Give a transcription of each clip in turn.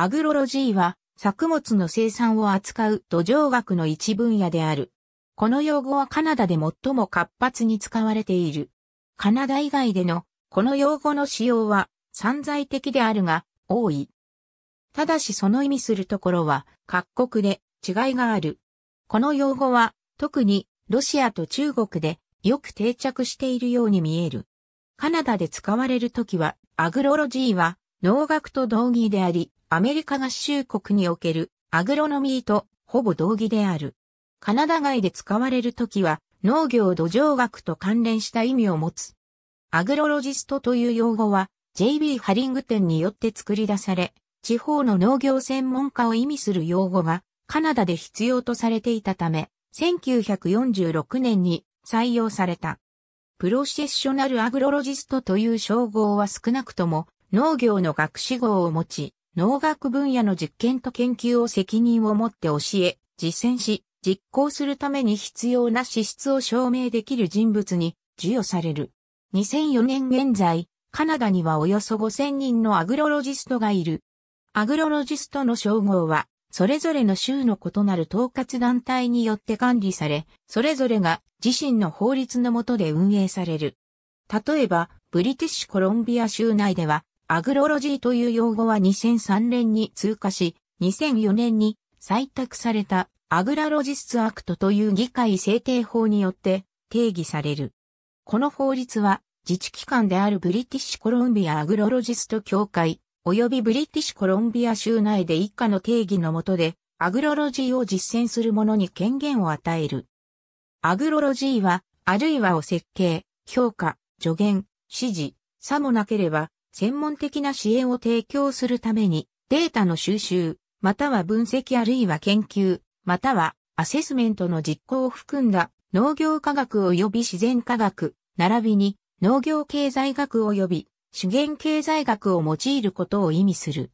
アグロロジーは作物の生産を扱う土壌学の一分野である。この用語はカナダで最も活発に使われている。カナダ以外でのこの用語の使用は散在的であるが多い。ただしその意味するところは各国で違いがある。この用語は特にロシアと中国でよく定着しているように見える。カナダで使われるときはアグロロジーは農学と同義であり、アメリカ合衆国におけるアグロノミーとほぼ同義である。カナダ外で使われるときは農業土壌学と関連した意味を持つ。アグロロジストという用語は JB ハリングテンによって作り出され、地方の農業専門家を意味する用語がカナダで必要とされていたため、1946年に採用された。プロセッショナルアグロロジストという称号は少なくとも農業の学士号を持ち、農学分野の実験と研究を責任を持って教え、実践し、実行するために必要な資質を証明できる人物に授与される。2004年現在、カナダにはおよそ5000人のアグロロジストがいる。アグロロジストの称号は、それぞれの州の異なる統括団体によって管理され、それぞれが自身の法律の下で運営される。例えば、ブリティッシュコロンビア州内では、アグロロジーという用語は2003年に通過し、2004年に採択されたアグラロジスツアクトという議会制定法によって定義される。この法律は自治機関であるブリティッシュコロンビアアグロロジスト協会及びブリティッシュコロンビア州内で一家の定義の下でアグロロジーを実践する者に権限を与える。アグロロジーはあるいはを設計、評価、助言、指示、さもなければ専門的な支援を提供するために、データの収集、または分析あるいは研究、またはアセスメントの実行を含んだ農業科学及び自然科学、並びに農業経済学及び資源経済学を用いることを意味する。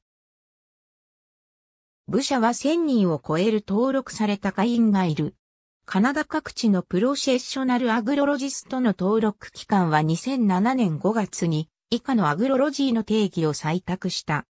部社は1000人を超える登録された会員がいる。カナダ各地のプロセェッショナルアグロロジストの登録期間は2007年5月に以下のアグロロジーの定義を採択した。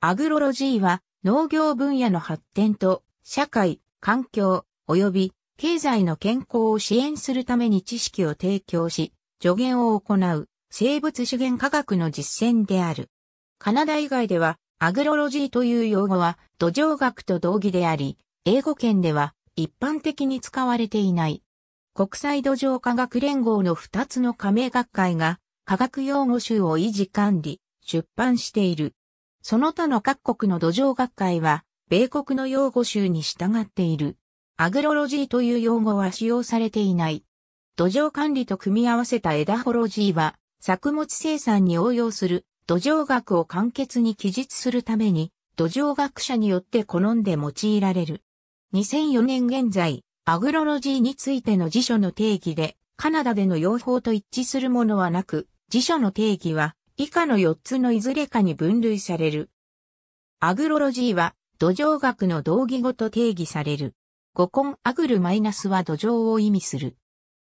アグロロジーは農業分野の発展と社会、環境、及び経済の健康を支援するために知識を提供し、助言を行う生物資源科学の実践である。カナダ以外ではアグロロジーという用語は土壌学と同義であり、英語圏では一般的に使われていない。国際土壌科学連合の2つの加盟学会が科学用語集を維持管理、出版している。その他の各国の土壌学会は、米国の用語集に従っている。アグロロジーという用語は使用されていない。土壌管理と組み合わせたエダホロジーは、作物生産に応用する土壌学を簡潔に記述するために、土壌学者によって好んで用いられる。2004年現在、アグロロジーについての辞書の定義で、カナダでの用法と一致するものはなく、辞書の定義は以下の4つのいずれかに分類される。アグロロジーは土壌学の同義語と定義される。語根アグルマイナスは土壌を意味する。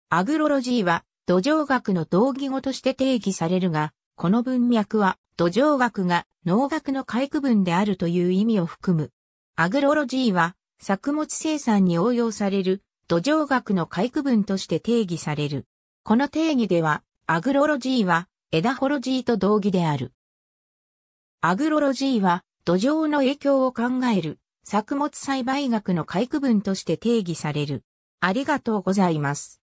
アグロロジーは土壌学の同義語として定義されるが、この文脈は土壌学が農学の回区分であるという意味を含む。アグロロジーは作物生産に応用される土壌学の回区分として定義される。この定義ではアグロロジーは、エダホロジーと同義である。アグロロジーは、土壌の影響を考える、作物栽培学の回区分として定義される。ありがとうございます。